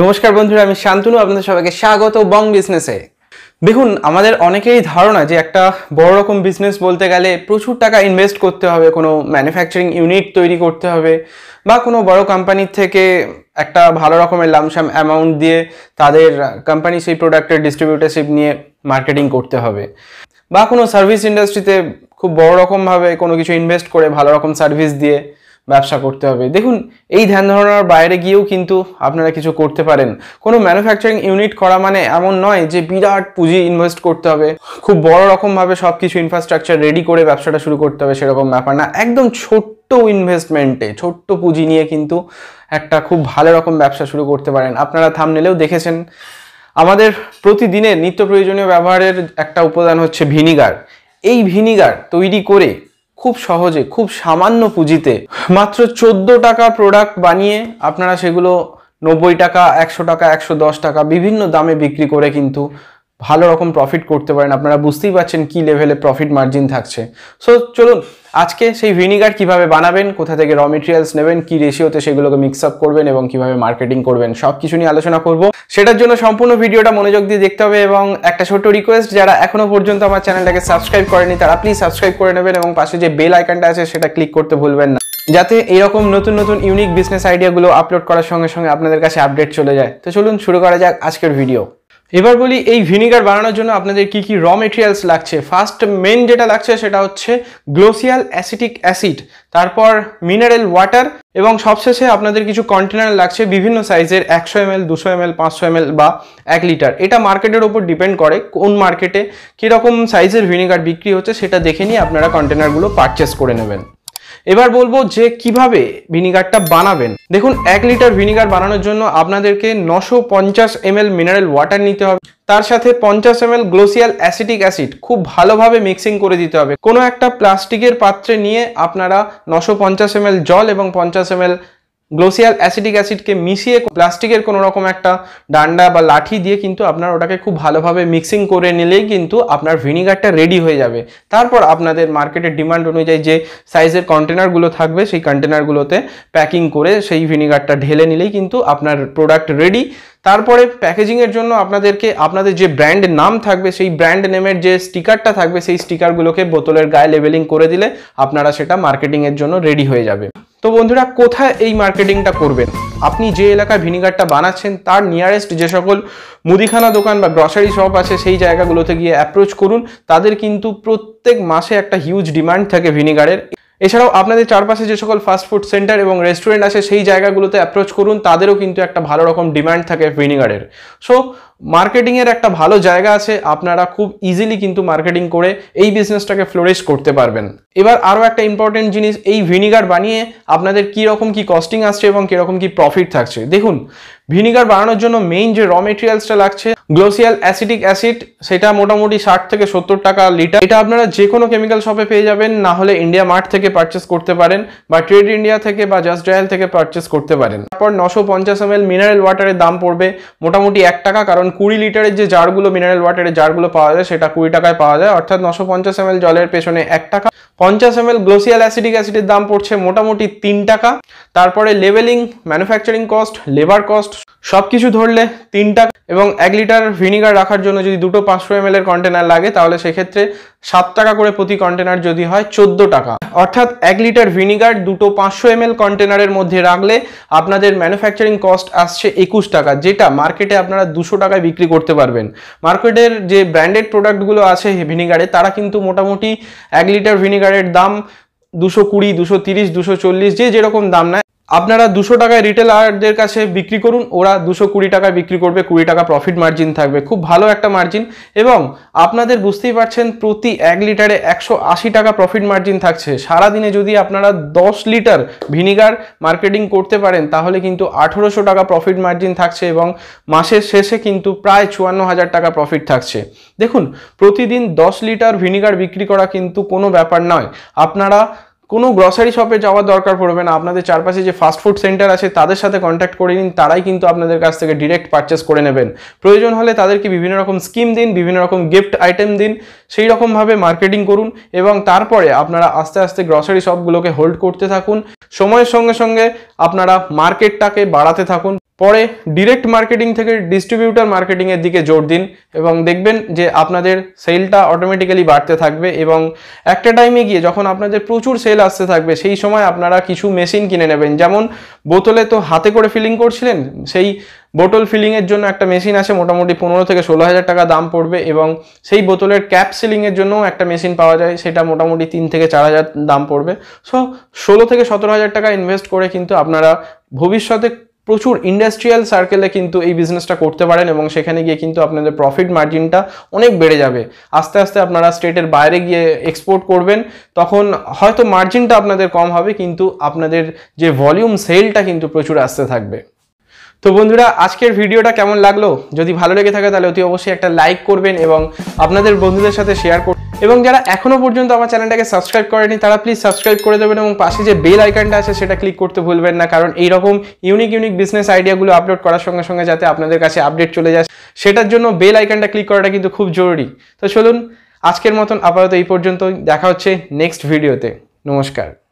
নমস্কার বন্ধুরা আমি শান্তনু আপনাদের সবাইকে স্বাগত বং বিজনেসে দেখুন আমাদের অনেকেরই ধারণা যে একটা বড় রকম বিজনেস বলতে গেলে প্রচুর টাকা ইনভেস্ট করতে হবে কোনো ম্যানুফ্যাকচারিং ইউনিট তৈরি করতে হবে বা কোনো বড় কোম্পানির থেকে একটা ভালো রকমের লামসাম অ্যামাউন্ট দিয়ে তাদের কোম্পানি সেই প্রোডাক্টের ডিস্ট্রিবিউটারশিপ নিয়ে মার্কেটিং করতে হবে বা কোনো সার্ভিস ইন্ডাস্ট্রিতে খুব বড় রকমভাবে কোনো কিছু ইনভেস্ট করে ভালো রকম সার্ভিস দিয়ে ব্যবসা করতে হবে দেখুন এই ধ্যান ধারণার বাইরে গিয়েও কিন্তু আপনারা কিছু করতে পারেন কোনো ম্যানুফ্যাকচারিং ইউনিট করা মানে এমন নয় যে বিরাট পুঁজি ইনভেস্ট করতে হবে খুব বড় রকমভাবে সব কিছু ইনফ্রাস্ট্রাকচার রেডি করে ব্যবসাটা শুরু করতে হবে সেরকম ব্যাপার না একদম ছোট্ট ইনভেস্টমেন্টে ছোট্ট পুঁজি নিয়ে কিন্তু একটা খুব ভালো রকম ব্যবসা শুরু করতে পারেন আপনারা থাম নিলেও দেখেছেন আমাদের প্রতিদিনের নিত্য প্রয়োজনীয় ব্যবহারের একটা উপাদান হচ্ছে ভিনিগার এই ভিনিগার তৈরি করে খুব সহজে খুব সামান্য পুঁজিতে মাত্র চোদ্দো টাকা প্রোডাক্ট বানিয়ে আপনারা সেগুলো নব্বই টাকা একশো টাকা একশো দশ টাকা বিভিন্ন দামে বিক্রি করে কিন্তু ভালো রকম প্রফিট করতে পারেন আপনারা বুঝতেই পারছেন কি লেভেলে প্রফিট মার্জিন থাকছে সো চলুন আজকে সেই ভিনিগার কিভাবে বানাবেন কোথা থেকে র মেটেরিয়ালস নেবেন কি রেশিওতে সেগুলোকে মিক্স আপ করবেন এবং কিভাবে মার্কেটিং করবেন সব কিছু নিয়ে আলোচনা করব সেটার জন্য সম্পূর্ণ ভিডিওটা মনোযোগ দিয়ে দেখতে হবে এবং একটা ছোট্ট রিকোয়েস্ট যারা এখনো পর্যন্ত আমার চ্যানেলটাকে সাবস্ক্রাইব করেনি তারা প্লিজ সাবস্ক্রাইব করে নেবেন এবং পাশে যে বেল আইকনটা আছে সেটা ক্লিক করতে ভুলবেন না যাতে এরকম নতুন নতুন ইউনিক বিজনেস আইডিয়াগুলো আপলোড করার সঙ্গে সঙ্গে আপনাদের কাছে আপডেট চলে যায় তো চলুন শুরু করা যাক আজকের ভিডিও এবার বলি এই ভিনিগার বানানোর জন্য আপনাদের কি কি র মেটেরিয়ালস লাগছে ফার্স্ট মেন যেটা লাগছে সেটা হচ্ছে গ্লোসিয়াল অ্যাসিটিক অ্যাসিড তারপর মিনারেল ওয়াটার এবং সবশেষে আপনাদের কিছু কন্টেনার লাগছে বিভিন্ন সাইজের একশো এম এল দুশো এম এল পাঁচশো এম এল বা এক লিটার এটা মার্কেটের ওপর ডিপেন্ড করে কোন মার্কেটে কীরকম সাইজের ভিনিগার বিক্রি হচ্ছে সেটা দেখে নিয়ে আপনারা কন্টেনারগুলো পারচেস করে নেবেন এবার বলবো যে কিভাবে ভিনিগারটা বানাবেন দেখুন এক লিটার ভিনিগার বানানোর জন্য আপনাদেরকে নশো পঞ্চাশ এম মিনারেল ওয়াটার নিতে হবে তার সাথে পঞ্চাশ এম গ্লোসিয়াল অ্যাসিটিক অ্যাসিড খুব ভালোভাবে মিক্সিং করে দিতে হবে কোনো একটা প্লাস্টিকের পাত্রে নিয়ে আপনারা নশো পঞ্চাশ এম জল এবং পঞ্চাশ এম গ্লোসিয়াল অ্যাসিডিক অ্যাসিডকে মিশিয়ে প্লাস্টিকের কোনো রকম একটা ডান্ডা বা লাঠি দিয়ে কিন্তু আপনার ওটাকে খুব ভালোভাবে মিক্সিং করে নিলেই কিন্তু আপনার ভিনিগারটা রেডি হয়ে যাবে তারপর আপনাদের মার্কেটের ডিমান্ড অনুযায়ী যে সাইজের কন্টেনারগুলো থাকবে সেই কন্টেনারগুলোতে প্যাকিং করে সেই ভিনিগারটা ঢেলে নিলেই কিন্তু আপনার প্রোডাক্ট রেডি তারপরে প্যাকেজিংয়ের জন্য আপনাদেরকে আপনাদের যে ব্র্যান্ড নাম থাকবে সেই ব্র্যান্ড নেমের যে স্টিকারটা থাকবে সেই স্টিকারগুলোকে বোতলের গায়ে লেবেলিং করে দিলে আপনারা সেটা মার্কেটিংয়ের জন্য রেডি হয়ে যাবে তো বন্ধুরা কোথায় এই মার্কেটিংটা করবেন আপনি যে এলাকায় ভিনিগারটা বানাচ্ছেন তার নিয়ারেস্ট যে সকল মুদিখানা দোকান বা গ্রসারি শপ আছে সেই জায়গাগুলোতে গিয়ে অ্যাপ্রোচ করুন তাদের কিন্তু প্রত্যেক মাসে একটা হিউজ ডিমান্ড থাকে ভিনিগারের এছাড়াও আপনাদের চারপাশে যে সকল ফাস্ট ফুড সেন্টার এবং রেস্টুরেন্ট আছে সেই জায়গাগুলোতে অ্যাপ্রোচ করুন তাদেরও কিন্তু একটা ভালো রকম ডিমান্ড থাকে ভিনিগারের সো মার্কেটিংয়ের একটা ভালো জায়গা আছে আপনারা খুব ইজিলি কিন্তু মার্কেটিং করে এই বিজনেসটাকে ফ্লোরিশ করতে পারবেন এবার আরও একটা ইম্পর্টেন্ট জিনিস এই ভিনিগার বানিয়ে আপনাদের কীরকম কি কস্টিং আসছে এবং কীরকম কি প্রফিট থাকছে দেখুন ভিনিগার বানানোর জন্য মেইন যে র মেটেরিয়ালসটা লাগছে গ্লোসিয়াল অ্যাসিটিক অ্যাসিড সেটা মোটামুটি ষাট থেকে সত্তর টাকা লিটার এটা আপনারা যে কোনো কেমিক্যাল শপে পেয়ে যাবেন না হলে ইন্ডিয়া মার্ট থেকে পারচেস করতে পারেন বা ট্রেড ইন্ডিয়া থেকে বা জাস্ট ডায়াল থেকে পারচেস করতে পারেন তারপর নশো পঞ্চাশ এম মিনারেল ওয়াটারের দাম পড়বে মোটামুটি এক টাকা কারণ কুড়ি লিটারের যে জারগুলো মিনারেল ওয়াটারের জারগুলো পাওয়া যায় সেটা কুড়ি টাকায় পাওয়া যায় অর্থাৎ নশো পঞ্চাশ এম জলের পেছনে এক টাকা পঞ্চাশ এম গ্লোসিয়াল অ্যাসিডিক অ্যাসিডের দাম পড়ছে মোটামুটি তিন টাকা তারপরে লেভেলিং ম্যানুফ্যাকচারিং কস্ট লেবার কস্ট সবকিছু ধরলে তিনটা এবং এক লিটার ভিনিগার রাখার জন্য যদি দুটো পাঁচশো এম এর কন্টেনার লাগে তাহলে সেক্ষেত্রে সাত টাকা করে প্রতি কন্টেনার যদি হয় চোদ্দ টাকা অর্থাৎ এক লিটার ভিনিগার দুটো পাঁচশো এম কন্টেনারের মধ্যে রাখলে আপনাদের ম্যানুফ্যাকচারিং কস্ট আসছে একুশ টাকা যেটা মার্কেটে আপনারা দুশো টাকায় বিক্রি করতে পারবেন মার্কেটের যে ব্র্যান্ডেড প্রোডাক্টগুলো আছে ভিনিগারে তারা কিন্তু মোটামুটি এক লিটার ভিনিগারের দাম দুশো কুড়ি দুশো তিরিশ দুশো চল্লিশ যে যেরকম দাম নেয় আপনারা দুশো টাকায় রিটেলারদের কাছে বিক্রি করুন ওরা দুশো কুড়ি টাকায় বিক্রি করবে কুড়ি টাকা প্রফিট মার্জিন থাকবে খুব ভালো একটা মার্জিন এবং আপনাদের বুঝতেই পারছেন প্রতি এক লিটারে একশো আশি টাকা প্রফিট মার্জিন থাকছে সারাদিনে যদি আপনারা দশ লিটার ভিনিগার মার্কেটিং করতে পারেন তাহলে কিন্তু আঠেরোশো টাকা প্রফিট মার্জিন থাকছে এবং মাসের শেষে কিন্তু প্রায় চুয়ান্ন হাজার টাকা প্রফিট থাকছে দেখুন প্রতিদিন দশ লিটার ভিনিগার বিক্রি করা কিন্তু কোনো ব্যাপার নয় আপনারা কোনো গ্রসারি শপে যাওয়ার দরকার পড়বে না আপনাদের চারপাশে যে ফাস্ট ফুড সেন্টার আছে তাদের সাথে কন্ট্যাক্ট করে নিন তারাই কিন্তু আপনাদের কাছ থেকে ডিরেক্ট পারচেস করে নেবেন প্রয়োজন হলে তাদেরকে বিভিন্ন রকম স্কিম দিন বিভিন্ন রকম গিফট আইটেম দিন সেই রকমভাবে মার্কেটিং করুন এবং তারপরে আপনারা আস্তে আস্তে গ্রসারি শপগুলোকে হোল্ড করতে থাকুন সময়ের সঙ্গে সঙ্গে আপনারা মার্কেটটাকে বাড়াতে থাকুন পরে ডিরেক্ট মার্কেটিং থেকে ডিস্ট্রিবিউটার মার্কেটিংয়ের দিকে জোর দিন এবং দেখবেন যে আপনাদের সেলটা অটোমেটিক্যালি বাড়তে থাকবে এবং একটা টাইমে গিয়ে যখন আপনাদের প্রচুর সেল আসতে থাকবে সেই সময় আপনারা কিছু মেশিন কিনে নেবেন যেমন বোতলে তো হাতে করে ফিলিং করছিলেন সেই বোতল ফিলিংয়ের জন্য একটা মেশিন আছে মোটামুটি পনেরো থেকে ষোলো হাজার টাকা দাম পড়বে এবং সেই বোতলের ক্যাপ সিলিংয়ের জন্য একটা মেশিন পাওয়া যায় সেটা মোটামুটি তিন থেকে চার হাজার দাম পড়বে সো ষোলো থেকে সতেরো হাজার টাকা ইনভেস্ট করে কিন্তু আপনারা ভবিষ্যতে প্রচুর ইন্ডাস্ট্রিয়াল সার্কেলে কিন্তু এই বিজনেসটা করতে পারেন এবং সেখানে গিয়ে কিন্তু আপনাদের প্রফিট মার্জিনটা অনেক বেড়ে যাবে আস্তে আস্তে আপনারা স্টেটের বাইরে গিয়ে এক্সপোর্ট করবেন তখন হয়তো মার্জিনটা আপনাদের কম হবে কিন্তু আপনাদের যে ভলিউম সেলটা কিন্তু প্রচুর আসতে থাকবে তো বন্ধুরা আজকের ভিডিওটা কেমন লাগলো যদি ভালো লেগে থাকে তাহলে অতি অবশ্যই একটা লাইক করবেন এবং আপনাদের বন্ধুদের সাথে শেয়ার করবেন এবং যারা এখনও পর্যন্ত আমার চ্যানেলটাকে সাবস্ক্রাইব করেনি তারা প্লিজ সাবস্ক্রাইব করে দেবেন এবং পাশে যে বেল আইকনটা আছে সেটা ক্লিক করতে ভুলবেন না কারণ এইরকম ইউনিক ইউনিক বিজনেস আইডিয়াগুলো আপলোড করার সঙ্গে সঙ্গে যাতে আপনাদের কাছে আপডেট চলে যায় সেটার জন্য বেল আইকনটা ক্লিক করাটা কিন্তু খুব জরুরি তো চলুন আজকের মতন আপাতত এই পর্যন্ত দেখা হচ্ছে নেক্সট ভিডিওতে নমস্কার